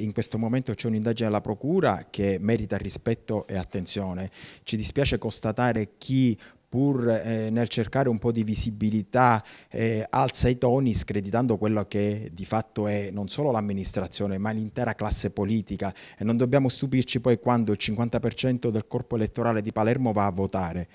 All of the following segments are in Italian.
In questo momento c'è un'indagine alla Procura che merita rispetto e attenzione. Ci dispiace constatare chi pur eh, nel cercare un po' di visibilità eh, alza i toni screditando quello che di fatto è non solo l'amministrazione ma l'intera classe politica e non dobbiamo stupirci poi quando il 50% del corpo elettorale di Palermo va a votare.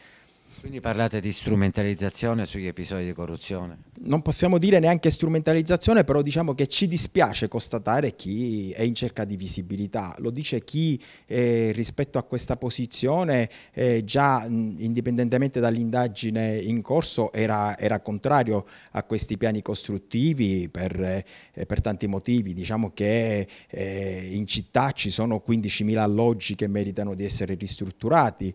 Quindi parlate di strumentalizzazione sugli episodi di corruzione? Non possiamo dire neanche strumentalizzazione, però diciamo che ci dispiace constatare chi è in cerca di visibilità. Lo dice chi eh, rispetto a questa posizione, eh, già mh, indipendentemente dall'indagine in corso, era, era, contrario a questi piani costruttivi per, eh, per tanti motivi. Diciamo che eh, in città ci sono 15.000 alloggi che meritano di essere ristrutturati,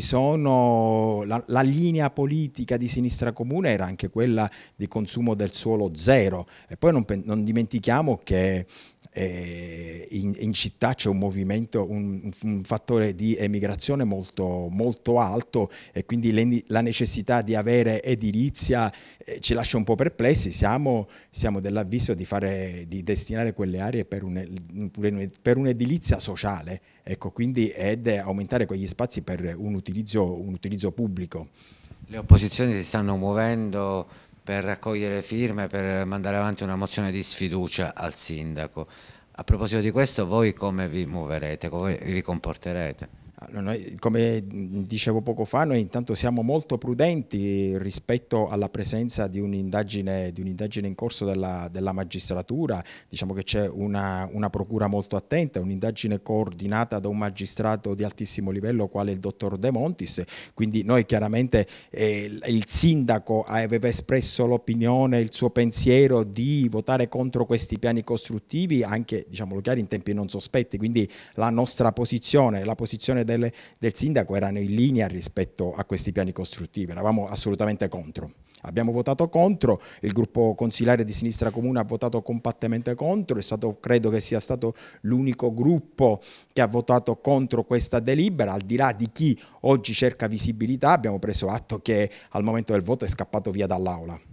sono, la, la, linea politica di sinistra comune era anche quella di consumo del suolo zero e poi non, non dimentichiamo che eh, in, in, città c'è un movimento, un, un, fattore di emigrazione molto, molto alto e quindi le, la necessità di avere edilizia eh, ci lascia un po' perplessi, siamo, siamo dell'avviso di, di, destinare quelle aree per, un'edilizia un, sociale, ecco, quindi ed aumentare quegli spazi per un utilizzo, utilizzo pubblico. Le opposizioni si stanno muovendo per raccogliere firme, per mandare avanti una mozione di sfiducia al sindaco. A proposito di questo, voi come vi muoverete, come vi comporterete? noi, come dicevo poco fa, noi intanto siamo molto prudenti rispetto alla presenza di un'indagine, un in corso della, della, magistratura, diciamo che c'è una, una, procura molto attenta, un'indagine coordinata da un magistrato di altissimo livello quale il dottor De Montis, quindi noi chiaramente eh, il sindaco aveva espresso l'opinione, il suo pensiero di votare contro questi piani costruttivi anche, diciamolo chiaro, in tempi non sospetti, quindi la nostra posizione, la posizione del del, del sindaco erano in linea rispetto a questi piani costruttivi, eravamo assolutamente contro. Abbiamo votato contro, il gruppo consigliare di sinistra comune ha votato compattamente contro, è stato, credo che sia stato l'unico gruppo che ha votato contro questa delibera, al di là di chi oggi cerca visibilità, abbiamo preso atto che al momento del voto è scappato via dall'aula.